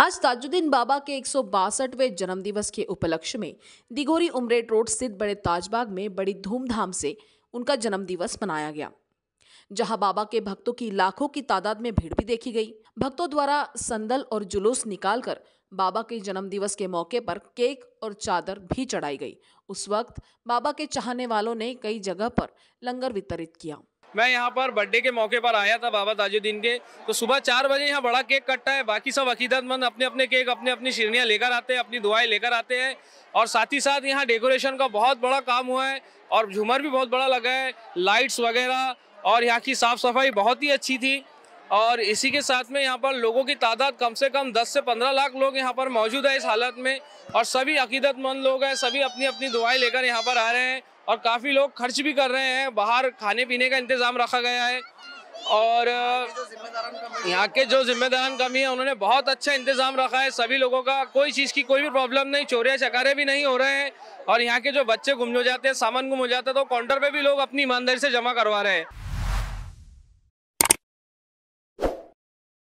आज ताजुद्दीन बाबा के एक जन्मदिवस के उपलक्ष्य में दिगोरी उमरेट रोड स्थित बड़े ताजबाग में बड़ी धूमधाम से उनका जन्मदिवस मनाया गया जहां बाबा के भक्तों की लाखों की तादाद में भीड़ भी देखी गई भक्तों द्वारा संदल और जुलूस निकालकर बाबा के जन्मदिवस के मौके पर केक और चादर भी चढ़ाई गई उस वक्त बाबा के चाहने वालों ने कई जगह पर लंगर वितरित किया मैं यहाँ पर बर्थडे के मौके पर आया था बाबा ताजुद्दीन के तो सुबह चार बजे यहाँ बड़ा केक कटता है बाकी सब अकीदतमंद अपने अपने केक अपने अपनी शिरनियाँ लेकर आते हैं अपनी दुआएं लेकर आते हैं और साथ ही साथ यहाँ डेकोरेशन का बहुत बड़ा काम हुआ है और झूमर भी बहुत बड़ा लगा है लाइट्स वगैरह और यहाँ की साफ़ सफाई बहुत ही अच्छी थी और इसी के साथ में यहाँ पर लोगों की तादाद कम से कम 10 से 15 लाख लोग यहाँ पर मौजूद है इस हालत में और सभी अकीदतमंद लोग हैं सभी अपनी अपनी दुआएं लेकर यहाँ पर आ रहे हैं और काफ़ी लोग खर्च भी कर रहे हैं बाहर खाने पीने का इंतज़ाम रखा गया है और यहाँ के जो जिम्मेदार कमी है उन्होंने बहुत अच्छा इंतज़ाम रखा है सभी लोगों का कोई चीज़ की कोई भी प्रॉब्लम नहीं चोरिया चकारे भी नहीं हो रहे हैं और यहाँ के जो बच्चे गुम हो जाते हैं सामान गुम हो जाता है तो काउंटर पे भी लोग अपनी ईमानदारी से जमा करवा रहे हैं